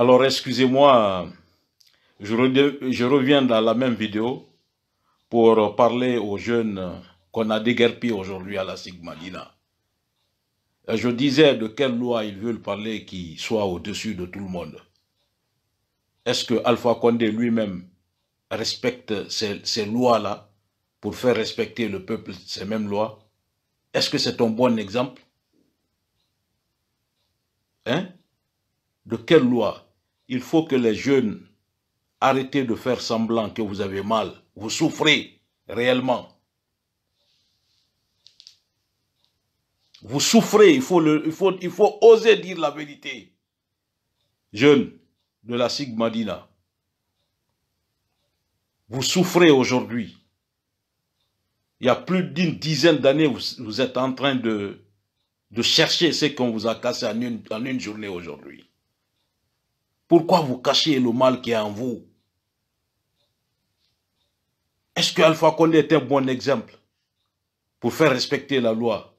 Alors, excusez-moi, je, reviens dans la même vidéo pour parler aux jeunes qu'on a déguerpis aujourd'hui à la Sigmadina. Je disais de quelle loi ils veulent parler qui soit au-dessus de tout le monde. Est-ce que Alpha Condé lui-même respecte ces, ces lois-là pour faire respecter le peuple ces mêmes lois Est-ce que c'est un bon exemple Hein De quelle loi il faut que les jeunes arrêtent de faire semblant que vous avez mal. Vous souffrez réellement. Vous souffrez, il faut, il faut, il faut oser dire la vérité. Jeunes de la Sigmadina, vous souffrez aujourd'hui. Il y a plus d'une dizaine d'années, vous, êtes en train de, de chercher ce qu'on vous a cassé en en une journée aujourd'hui. Pourquoi vous cachez le mal qui est en vous Est-ce que Alpha Condé est un bon exemple pour faire respecter la loi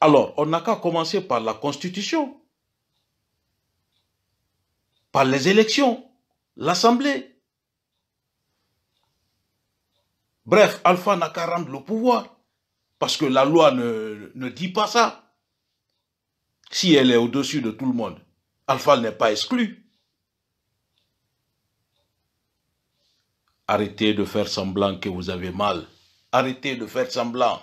Alors, on n'a qu'à commencer par la Constitution, par les élections, l'Assemblée. Bref, Alpha n'a qu'à rendre le pouvoir, parce que la loi ne dit pas ça, si elle est au-dessus de tout le monde. Alpha n'est pas exclu. Arrêtez de faire semblant que vous avez mal. Arrêtez de faire semblant.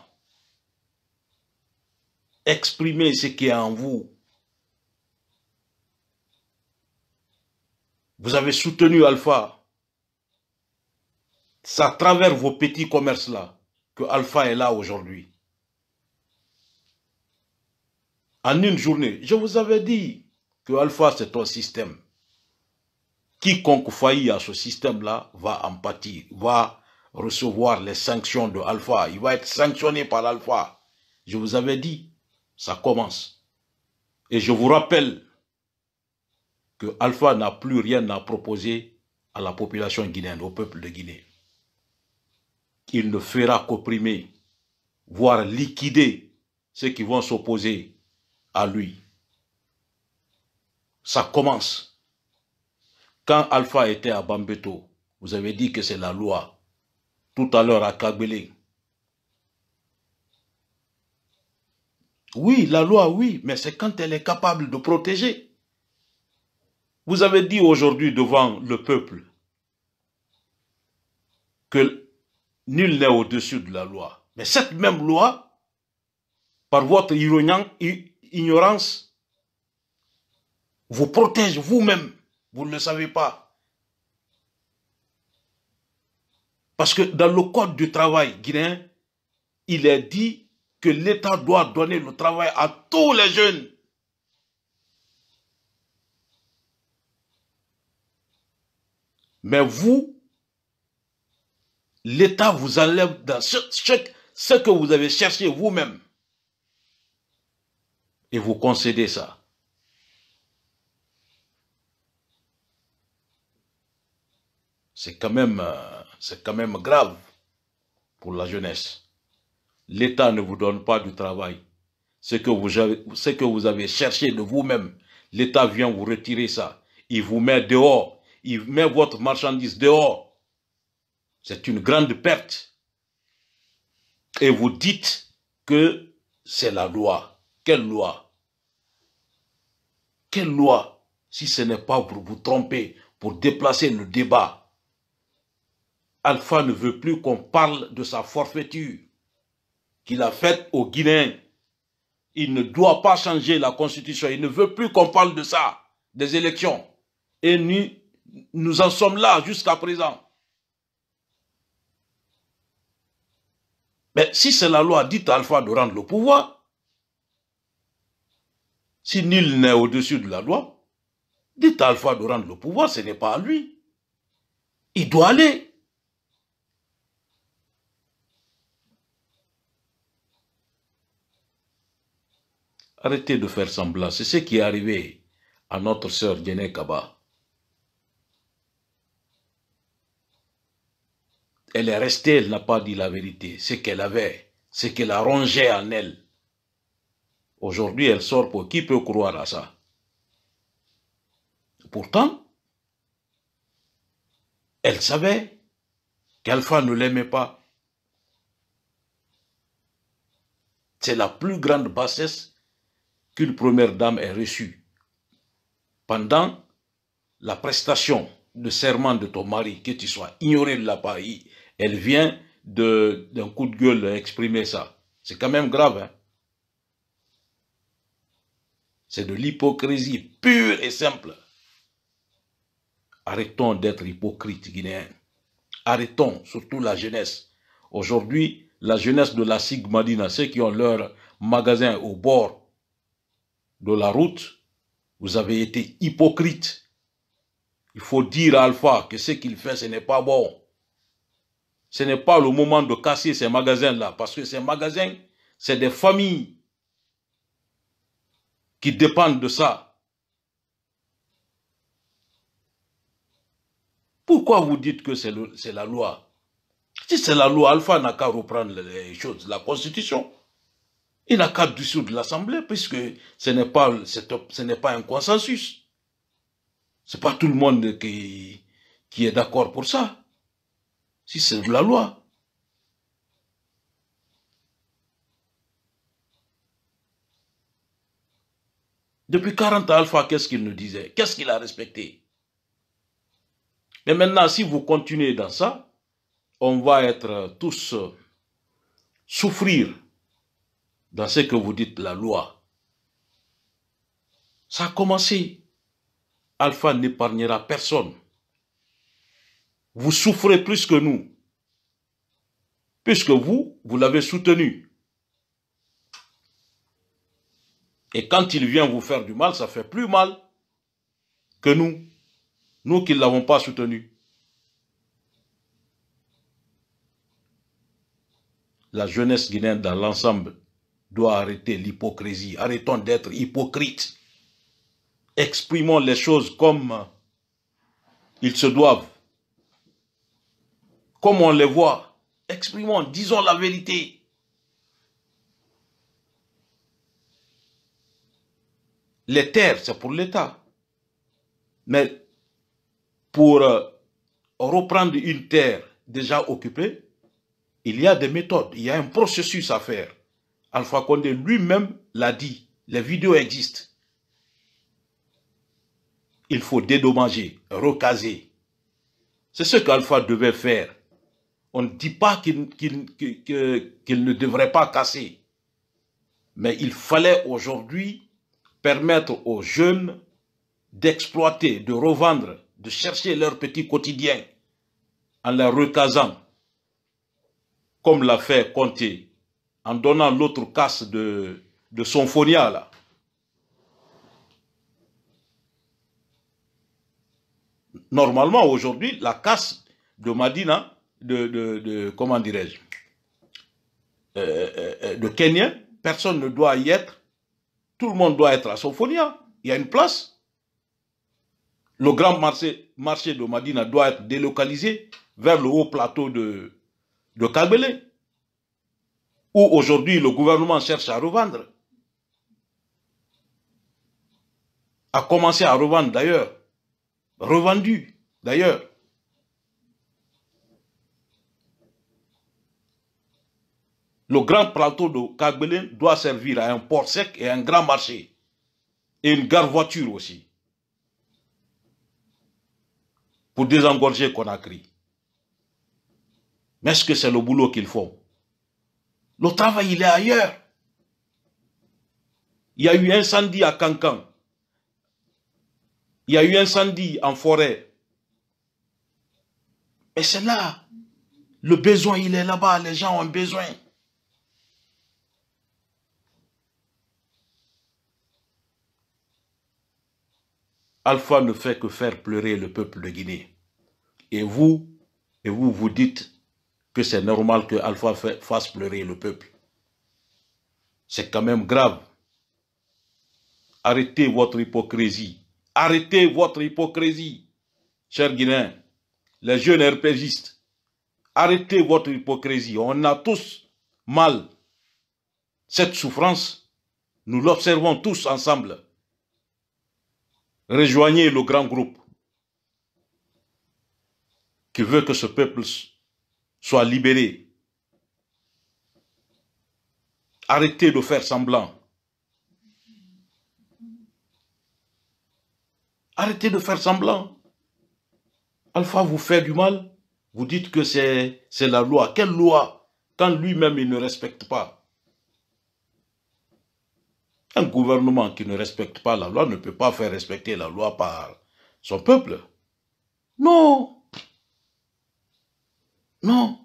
Exprimez ce qui est en vous. Vous avez soutenu Alpha. C'est à travers vos petits commerces-là que Alpha est là aujourd'hui. En une journée, je vous avais dit, que Alpha, c'est un système. Quiconque faillit à ce système-là va en pâtir, va recevoir les sanctions de Alpha. Il va être sanctionné par Alpha. Je vous avais dit, ça commence. Et je vous rappelle que Alpha n'a plus rien à proposer à la population guinéenne, au peuple de Guinée. Il ne fera qu'opprimer, voire liquider ceux qui vont s'opposer à lui ça commence. Quand Alpha était à Bambeto, vous avez dit que c'est la loi. Tout à l'heure à Kabélé. Oui, la loi, oui, mais c'est quand elle est capable de protéger. Vous avez dit aujourd'hui devant le peuple que nul n'est au-dessus de la loi. Mais cette même loi, par votre ignorance, vous protège vous-même. Vous ne le savez pas. Parce que dans le code du travail guinéen, il est dit que l'État doit donner le travail à tous les jeunes. Mais vous, l'État vous enlève dans ce que vous avez cherché vous-même. Et vous concédez ça. C'est quand même, euh, c'est quand même grave pour la jeunesse. L'État ne vous donne pas du travail. Ce que vous avez, ce que vous avez cherché de vous-même, l'État vient vous retirer ça. Il vous met dehors. Il met votre marchandise dehors. C'est une grande perte. Et vous dites que c'est la loi. Quelle loi Quelle loi Si ce n'est pas pour vous tromper, pour déplacer le débat Alpha ne veut plus qu'on parle de sa forfaiture qu'il a faite aux Guinéens. Il ne doit pas changer la constitution. Il ne veut plus qu'on parle de ça, des élections. Et nous, en sommes là jusqu'à présent. Mais si c'est la loi, dites à Alpha de rendre le pouvoir. Si nul n'est au-dessus de la loi, dites à Alpha de rendre le pouvoir, ce n'est pas à lui. Il doit aller. Arrêtez de faire semblant. C'est ce qui est arrivé à notre sœur Djené Kaba. Elle est restée, elle n'a pas dit la vérité. Ce qu'elle avait, ce qu'elle a rongé en elle. Aujourd'hui, elle sort pour qui peut croire à ça Pourtant, elle savait qu'Alpha ne l'aimait pas. C'est la plus grande bassesse qu'une première dame est reçue pendant la prestation de serment de ton mari, que tu sois ignoré de la paille, elle vient d'un coup de gueule exprimer ça. C'est quand même grave. Hein. C'est de l'hypocrisie pure et simple. Arrêtons d'être hypocrites, Guinéens. Arrêtons, surtout la jeunesse. Aujourd'hui, la jeunesse de la Sigmadina, ceux qui ont leur magasin au bord de la route, vous avez été hypocrite. Il faut dire à Alpha que ce qu'il fait, ce n'est pas bon. Ce n'est pas le moment de casser ces magasins-là, parce que ces magasins, c'est des familles qui dépendent de ça. Pourquoi vous dites que c'est la loi Si c'est la loi, Alpha n'a qu'à reprendre les choses, la constitution. Il n'a qu'à de l'Assemblée, puisque ce n'est pas, pas un consensus. Ce n'est pas tout le monde qui, qui est d'accord pour ça. Si c'est la loi. Depuis 40 ans, Alpha, qu'est-ce qu'il nous disait Qu'est-ce qu'il a respecté Mais maintenant, si vous continuez dans ça, on va être tous souffrir dans ce que vous dites la loi. Ça a commencé. Alpha n'épargnera personne. Vous souffrez plus que nous. Puisque vous, vous l'avez soutenu. Et quand il vient vous faire du mal, ça fait plus mal que nous. Nous qui ne l'avons pas soutenu. La jeunesse guinéenne dans l'ensemble doit arrêter l'hypocrisie. Arrêtons d'être hypocrites. Exprimons les choses comme ils se doivent. Comme on les voit. Exprimons, disons la vérité. Les terres, c'est pour l'État. Mais pour euh, reprendre une terre déjà occupée, il y a des méthodes, il y a un processus à faire. Alpha Condé lui-même l'a dit. Les vidéos existent. Il faut dédommager, recaser. C'est ce qu'Alpha devait faire. On ne dit pas qu'il ne devrait pas casser. Mais il fallait aujourd'hui permettre aux jeunes d'exploiter, de revendre, de chercher leur petit quotidien en les recasant, comme l'a fait Comté en donnant l'autre casse de, de là. Normalement, aujourd'hui, la casse de Madina, de, comment dirais-je, euh, euh, euh, de Kenya, personne ne doit y être. Tout le monde doit être à Sonfonia. Il y a une place. Le grand marché, marché de Madina doit être délocalisé vers le haut plateau de, de où aujourd'hui le gouvernement cherche à revendre. A commencé à revendre d'ailleurs. Revendu d'ailleurs. Le grand plateau de Kagbelin doit servir à un port sec et un grand marché. Et une gare voiture aussi. Pour désengorger Conakry. Mais est-ce que c'est le boulot qu'ils font le travail, il est ailleurs. Il y a eu incendie à Cancan. Il y a eu incendie en forêt. Mais c'est là. Le besoin, il est là-bas. Les gens ont besoin. Alpha ne fait que faire pleurer le peuple de Guinée. Et vous, et vous vous dites, que c'est normal que Alpha fasse pleurer le peuple. C'est quand même grave. Arrêtez votre hypocrisie. Arrêtez votre hypocrisie, chers Guinéens, les jeunes RPGistes. Arrêtez votre hypocrisie. On a tous mal. Cette souffrance, nous l'observons tous ensemble. Rejoignez le grand groupe qui veut que ce peuple Soit libéré. Arrêtez de faire semblant. Arrêtez de faire semblant. Alpha vous fait du mal, vous dites que c'est la loi. Quelle loi quand lui-même il ne respecte pas Un gouvernement qui ne respecte pas la loi ne peut pas faire respecter la loi par son peuple. Non non.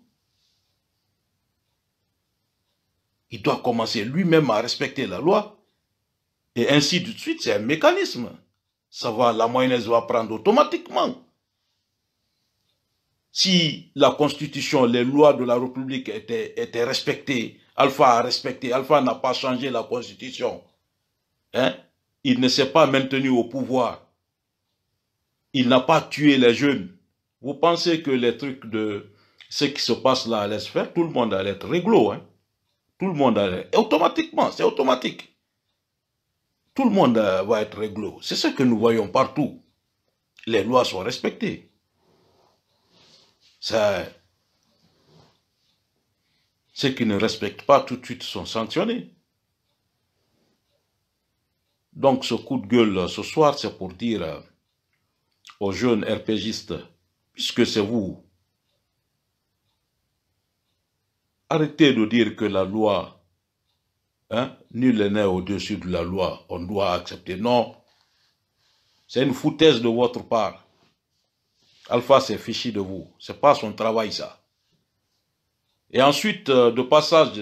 Il doit commencer lui-même à respecter la loi. Et ainsi de suite, c'est un mécanisme. Ça va, la mayonnaise va prendre automatiquement. Si la constitution, les lois de la République étaient, étaient respectées, Alpha a respecté, Alpha n'a pas changé la constitution. Hein? Il ne s'est pas maintenu au pouvoir. Il n'a pas tué les jeunes. Vous pensez que les trucs de, ce qui se passe là à faire, tout le monde allait être réglo. Hein. Tout le monde allait. Et automatiquement, c'est automatique. Tout le monde euh, va être réglo. C'est ce que nous voyons partout. Les lois sont respectées. ceux qui ne respectent pas tout de suite sont sanctionnés. Donc ce coup de gueule euh, ce soir, c'est pour dire euh, aux jeunes RPGistes, puisque c'est vous Arrêtez de dire que la loi, hein, nul n'est au-dessus de la loi, on doit accepter. Non, c'est une foutaise de votre part. Alpha s'est fichi de vous. C'est pas son travail, ça. Et ensuite, euh, de passage,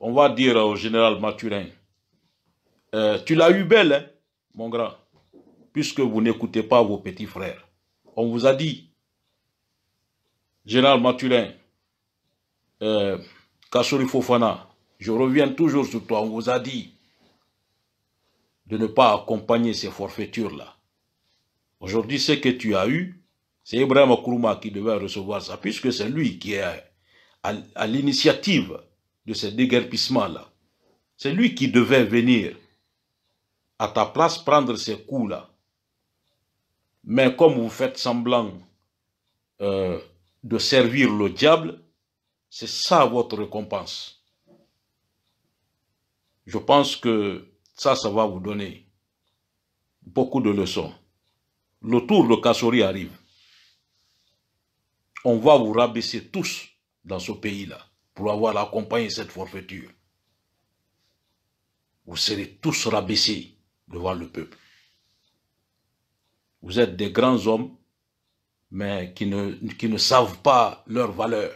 on va dire au général Mathurin, euh, tu l'as eu belle, hein, mon grand, puisque vous n'écoutez pas vos petits frères. On vous a dit, général Mathurin, euh, Kasuri Fofana, je reviens toujours sur toi, on vous a dit de ne pas accompagner ces forfaitures-là. Aujourd'hui, ce que tu as eu, c'est Ibrahim Kourouma qui devait recevoir ça, puisque c'est lui qui est à, l'initiative de ces déguerpissement là C'est lui qui devait venir à ta place prendre ces coups-là. Mais comme vous faites semblant euh, de servir le diable, c'est ça votre récompense. Je pense que ça, ça va vous donner beaucoup de leçons. Le tour de Kassori arrive. On va vous rabaisser tous dans ce pays-là pour avoir accompagné cette forfaiture. Vous serez tous rabaissés devant le peuple. Vous êtes des grands hommes, mais qui ne, qui ne savent pas leur valeur.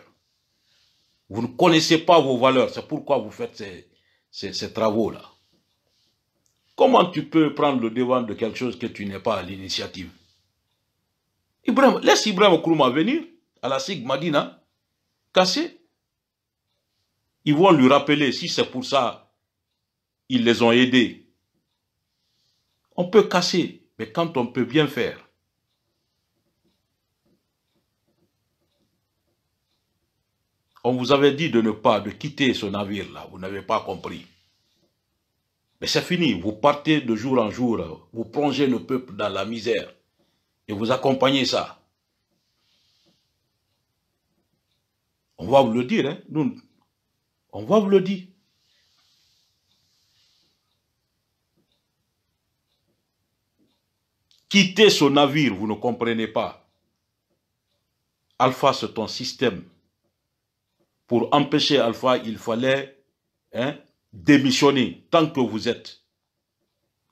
Vous ne connaissez pas vos valeurs. C'est pourquoi vous faites ces, travaux-là. Comment tu peux prendre le devant de quelque chose que tu n'es pas à l'initiative laisse Ibrahim Kourouma venir à la SIG Madina, casser. Ils vont lui rappeler si c'est pour ça, ils les ont aidés. On peut casser, mais quand on peut bien faire, On vous avait dit de ne pas, de quitter ce navire-là. Vous n'avez pas compris. Mais c'est fini. Vous partez de jour en jour. Vous plongez le peuple dans la misère. Et vous accompagnez ça. On va vous le dire, hein, On va vous le dire. Quitter ce navire, vous ne comprenez pas. Alpha, c'est ton système pour empêcher Alpha, il fallait hein, démissionner tant que vous êtes.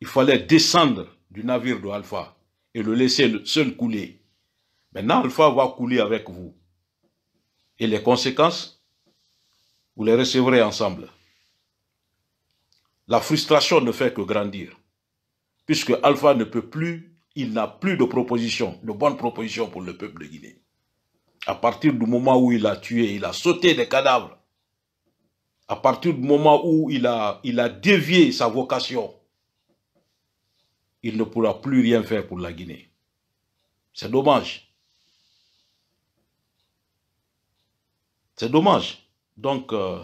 Il fallait descendre du navire de Alpha et le laisser seul couler. Maintenant, Alpha va couler avec vous. Et les conséquences, vous les recevrez ensemble. La frustration ne fait que grandir, puisque Alpha ne peut plus, il n'a plus de propositions, de bonnes propositions pour le peuple de Guinée. À partir du moment où il a tué, il a sauté des cadavres. À partir du moment où il a, dévié sa vocation, il ne pourra plus rien faire pour la Guinée. C'est dommage. C'est dommage. Donc, euh,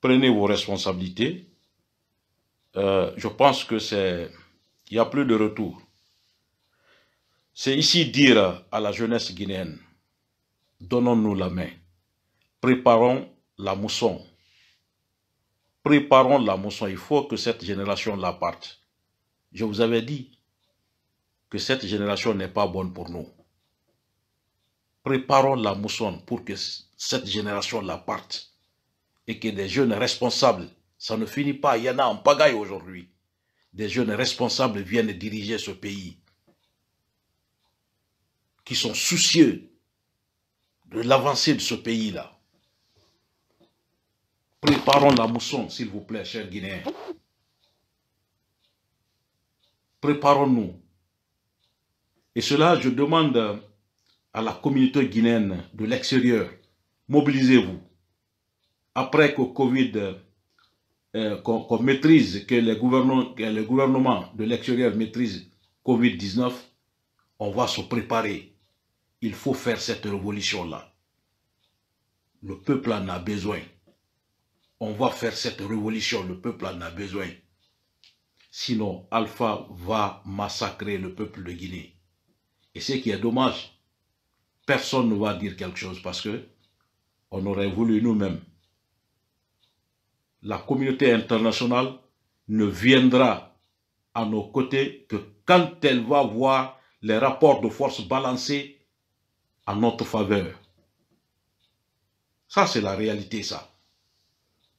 prenez vos responsabilités. Euh, je pense que c'est... Il n'y a plus de retour. C'est ici dire à la jeunesse guinéenne, Donnons-nous la main. Préparons la mousson. Préparons la mousson. Il faut que cette génération la parte. Je vous avais dit que cette génération n'est pas bonne pour nous. Préparons la mousson pour que cette génération la parte et que des jeunes responsables, ça ne finit pas, il y en a en pagaille aujourd'hui. Des jeunes responsables viennent diriger ce pays, qui sont soucieux de l'avancée de ce pays-là. Préparons la mousson, s'il vous plaît, chers Guinéens. Préparons-nous. Et cela, je demande à la communauté guinéenne de l'extérieur, mobilisez-vous. Après que Covid, euh, qu'on maîtrise, que le gouvernement, de l'extérieur maîtrise Covid-19, on va se préparer il faut faire cette révolution-là. Le peuple en a besoin. On va faire cette révolution, le peuple en a besoin. Sinon, Alpha va massacrer le peuple de Guinée. Et ce qui est dommage, personne ne va dire quelque chose parce que on aurait voulu nous-mêmes. La communauté internationale ne viendra à nos côtés que quand elle va voir les rapports de force balancés en notre faveur. Ça, c'est la réalité, ça.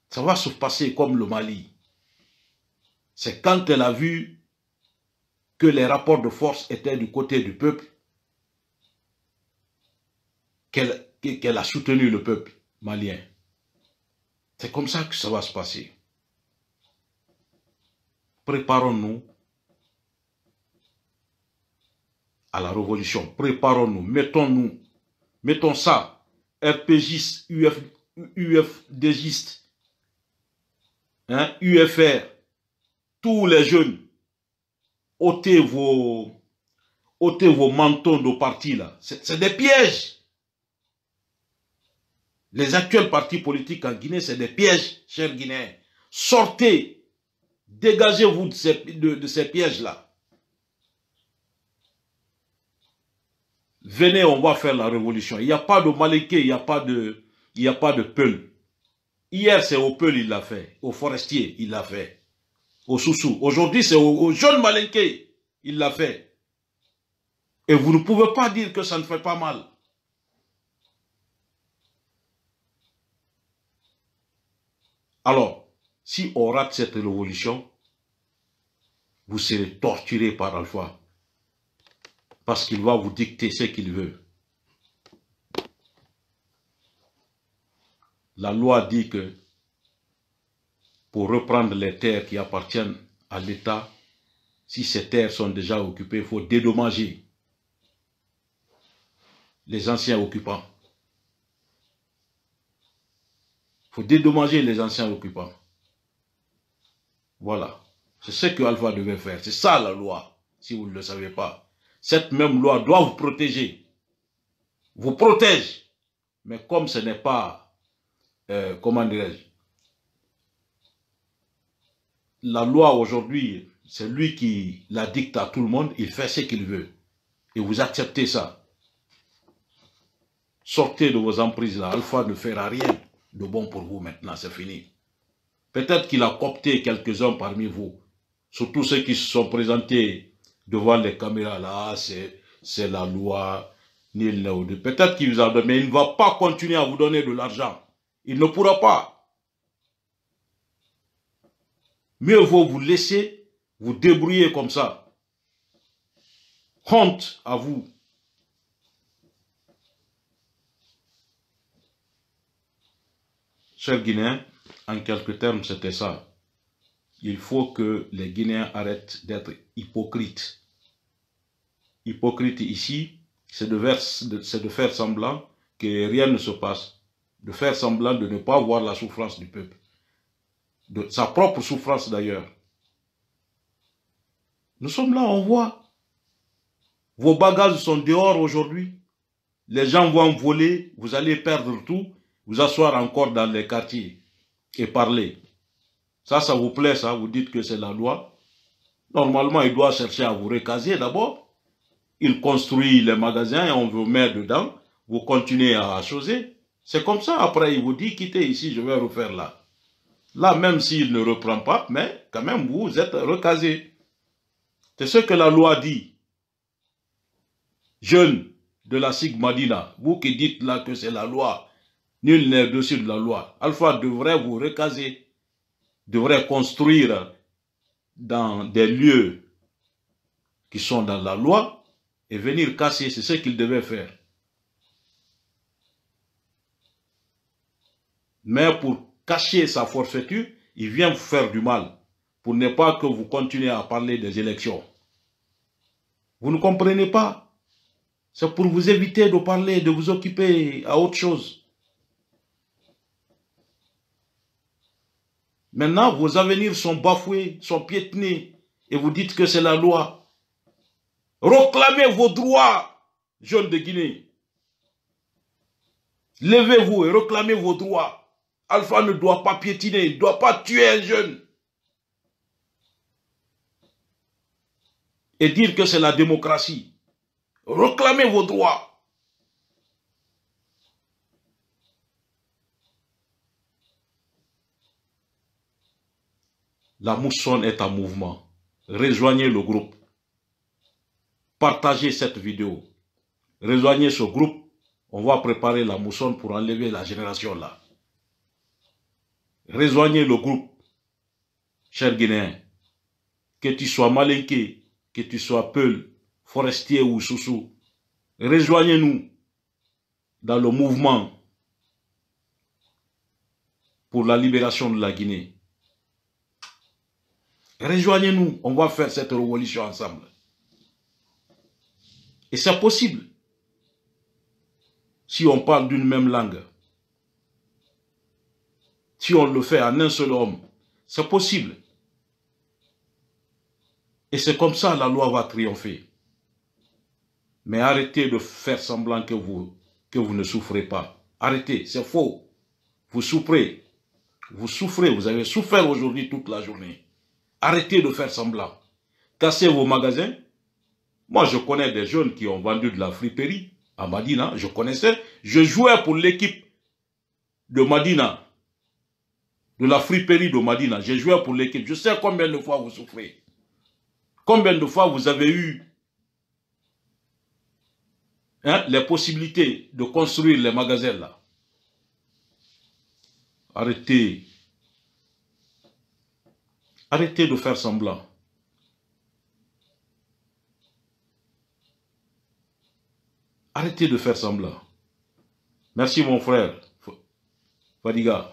Ça va se passer comme le Mali. C'est quand elle a vu que les rapports de force étaient du côté du peuple qu'elle a soutenu le peuple malien. C'est comme ça que ça va se passer. Préparons-nous à la révolution. Préparons-nous, mettons-nous mettons ça, RPG, UF, UFDGiste, hein, UFR, tous les jeunes, ôtez vos, ôtez vos mentons de partis là. C'est des pièges. Les actuels partis politiques en Guinée, c'est des pièges, chers Guinéens. Sortez, dégagez-vous de ces pièges là. venez, on va faire la révolution. Il n'y a pas de Maléké, il n'y a pas de, il a pas de Peul. Hier, c'est au Peul, il l'a fait. Au forestier, il l'a fait. Au Soussou. Aujourd'hui, c'est au, jeune il l'a fait. Et vous ne pouvez pas dire que ça ne fait pas mal. Alors, si on rate cette révolution, vous serez torturé par Alpha parce qu'il va vous dicter ce qu'il veut. La loi dit que pour reprendre les terres qui appartiennent à l'État, si ces terres sont déjà occupées, il faut dédommager les anciens occupants. Il faut dédommager les anciens occupants. Voilà. C'est ce que Alpha devait faire. C'est ça la loi, si vous ne le savez pas cette même loi doit vous protéger, vous protège. Mais comme ce n'est pas, euh, comment dirais-je, la loi aujourd'hui, c'est lui qui la dicte à tout le monde, il fait ce qu'il veut. Et vous acceptez ça. Sortez de vos emprises là, Alpha ne fera rien de bon pour vous maintenant, c'est fini. Peut-être qu'il a coopté quelques-uns parmi vous, surtout ceux qui se sont présentés devant les caméras là, c'est la loi Peut-être qu'il vous a donné, mais il ne va pas continuer à vous donner de l'argent. Il ne pourra pas. Mieux vaut vous laisser vous débrouiller comme ça. Honte à vous. cher Guinéen. en quelques termes, c'était ça il faut que les Guinéens arrêtent d'être hypocrites. Hypocrite ici, c'est de, faire semblant que rien ne se passe, de faire semblant de ne pas voir la souffrance du peuple, de sa propre souffrance d'ailleurs. Nous sommes là, on voit. Vos bagages sont dehors aujourd'hui. Les gens vont voler, vous allez perdre tout, vous asseoir encore dans les quartiers et parler. Ça, ça vous plaît, ça, vous dites que c'est la loi. Normalement, il doit chercher à vous recaser d'abord. Il construit les magasins et on vous met dedans. Vous continuez à choisir C'est comme ça. Après, il vous dit, quittez ici, je vais refaire là. Là, même s'il ne reprend pas, mais quand même, vous êtes recasé. C'est ce que la loi dit. Jeune de la Sigmadina, vous qui dites là que c'est la loi, nul n'est dessus de la loi. Alpha devrait vous recaser devrait construire dans des lieux qui sont dans la loi et venir casser, c'est ce qu'il devait faire. Mais pour cacher sa forfaiture, il vient vous faire du mal pour ne pas que vous continuiez à parler des élections. Vous ne comprenez pas. C'est pour vous éviter de parler, de vous occuper à autre chose. Maintenant, vos avenirs sont bafoués, sont piétinés, et vous dites que c'est la loi. Reclamez vos droits, jeunes de Guinée. Levez-vous et reclamez vos droits. Alpha ne doit pas piétiner, il ne doit pas tuer un jeune. Et dire que c'est la démocratie. Reclamez vos droits. La mousson est en mouvement. Rejoignez le groupe. Partagez cette vidéo. Rejoignez ce groupe. On va préparer la mousson pour enlever la génération là. Rejoignez le groupe. Chers Guinéens, que tu sois malinqué, que tu sois peul, forestier ou soussou, rejoignez-nous dans le mouvement pour la libération de la Guinée. Rejoignez-nous, on va faire cette révolution ensemble. Et c'est possible. Si on parle d'une même langue, si on le fait en un seul homme, c'est possible. Et c'est comme ça la loi va triompher. Mais arrêtez de faire semblant que vous, que vous ne souffrez pas. Arrêtez, c'est faux. Vous souffrez. Vous souffrez, vous avez souffert aujourd'hui toute la journée. Arrêtez de faire semblant. Cassez vos magasins. Moi, je connais des jeunes qui ont vendu de la friperie à Madina. Je connaissais. Je jouais pour l'équipe de Madina. De la friperie de Madina. Je jouais pour l'équipe. Je sais combien de fois vous souffrez. Combien de fois vous avez eu hein, les possibilités de construire les magasins là. Arrêtez Arrêtez de faire semblant. Arrêtez de faire semblant. Merci mon frère Fadiga.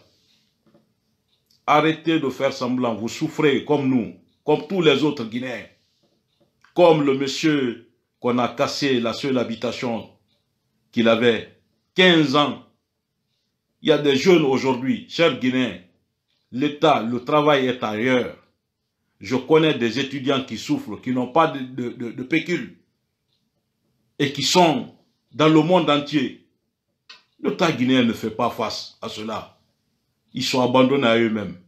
Arrêtez de faire semblant. Vous souffrez comme nous, comme tous les autres Guinéens. Comme le monsieur qu'on a cassé la seule habitation qu'il avait. 15 ans. Il y a des jeunes aujourd'hui, chers Guinéens. L'État, le travail est ailleurs. Je connais des étudiants qui souffrent, qui n'ont pas de, pécule et qui sont dans le monde entier. L'État guinéen ne fait pas face à cela. Ils sont abandonnés à eux-mêmes.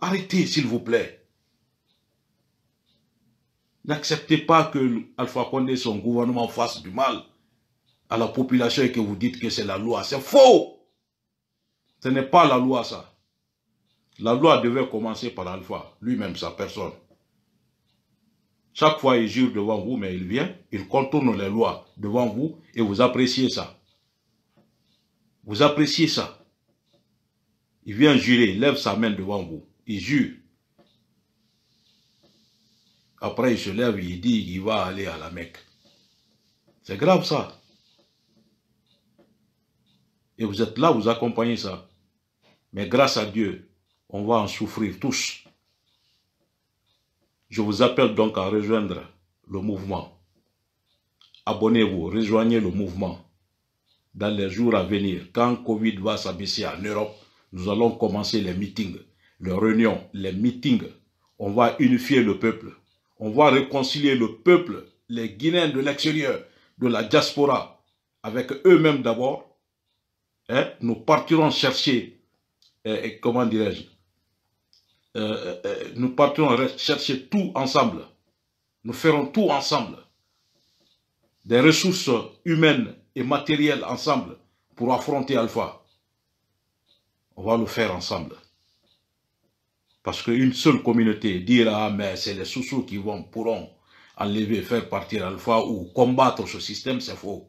Arrêtez, s'il vous plaît. N'acceptez pas que Alpha Condé et son gouvernement fassent du mal à la population et que vous dites que c'est la loi. C'est faux. Ce n'est pas la loi, ça. La loi devait commencer par Alpha, lui-même, sa personne. Chaque fois, il jure devant vous, mais il vient, il contourne les lois devant vous et vous appréciez ça. Vous appréciez ça. Il vient jurer, il lève sa main devant vous, il jure. Après, il se lève, il dit, il va aller à la Mecque. C'est grave ça. Et vous êtes là, vous accompagnez ça. Mais grâce à Dieu, on va en souffrir tous. Je vous appelle donc à rejoindre le mouvement. Abonnez-vous, rejoignez le mouvement. Dans les jours à venir, quand Covid va s'abaisser en Europe, nous allons commencer les meetings, les réunions, les meetings. On va unifier le peuple. On va réconcilier le peuple, les Guinéens de l'extérieur, de la diaspora, avec eux-mêmes d'abord. et hein. Nous partirons chercher, euh, et comment dirais-je, euh, euh, euh, nous partons chercher tout ensemble. Nous ferons tout ensemble. Des ressources humaines et matérielles ensemble pour affronter Alpha. On va le faire ensemble. Parce qu'une seule communauté, dira ah mais c'est les sous qui vont, pourront enlever, faire partir Alpha ou combattre ce système, c'est faux.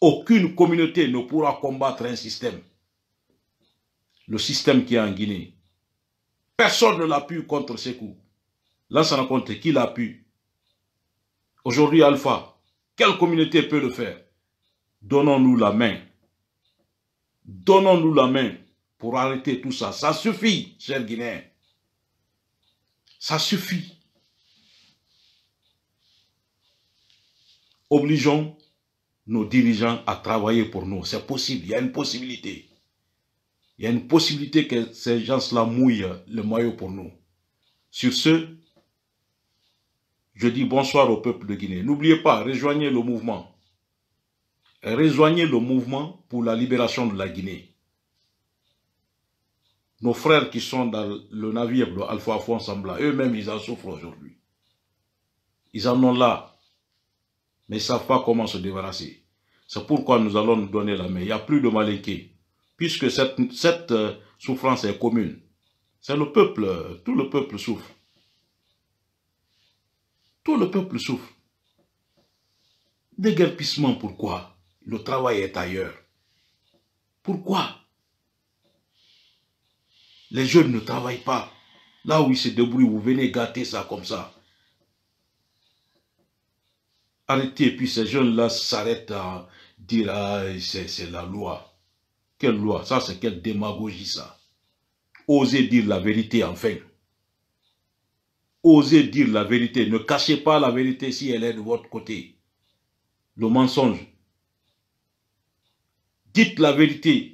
Aucune communauté ne pourra combattre un système. Le système qui est en Guinée, Personne ne l'a pu contre coups. Là, ça rencontre qui l'a pu. Aujourd'hui, Alpha, quelle communauté peut le faire Donnons-nous la main. Donnons-nous la main pour arrêter tout ça. Ça suffit, chers Guinéens. Ça suffit. Obligeons nos dirigeants à travailler pour nous. C'est possible, il y a une possibilité. Il y a une possibilité que ces gens-là mouillent le maillot pour nous. Sur ce, je dis bonsoir au peuple de Guinée. N'oubliez pas, rejoignez le mouvement. Rejoignez le mouvement pour la libération de la Guinée. Nos frères qui sont dans le navire, le Alpha Sambla, eux-mêmes, ils en souffrent aujourd'hui. Ils en ont là, mais ils ne savent pas comment se débarrasser. C'est pourquoi nous allons nous donner la main. Il n'y a plus de maléqués puisque cette, euh, souffrance est commune. C'est le peuple, tout le peuple souffre. Tout le peuple souffre. Déguerpissement, pourquoi Le travail est ailleurs. Pourquoi Les jeunes ne travaillent pas. Là où ils se débrouillent, vous venez gâter ça comme ça. Arrêtez, puis ces jeunes-là s'arrêtent à dire, ah, c'est la loi. Quelle loi Ça, c'est quelle démagogie, ça. Osez dire la vérité, enfin. Osez dire la vérité. Ne cachez pas la vérité si elle est de votre côté. Le mensonge. Dites la vérité.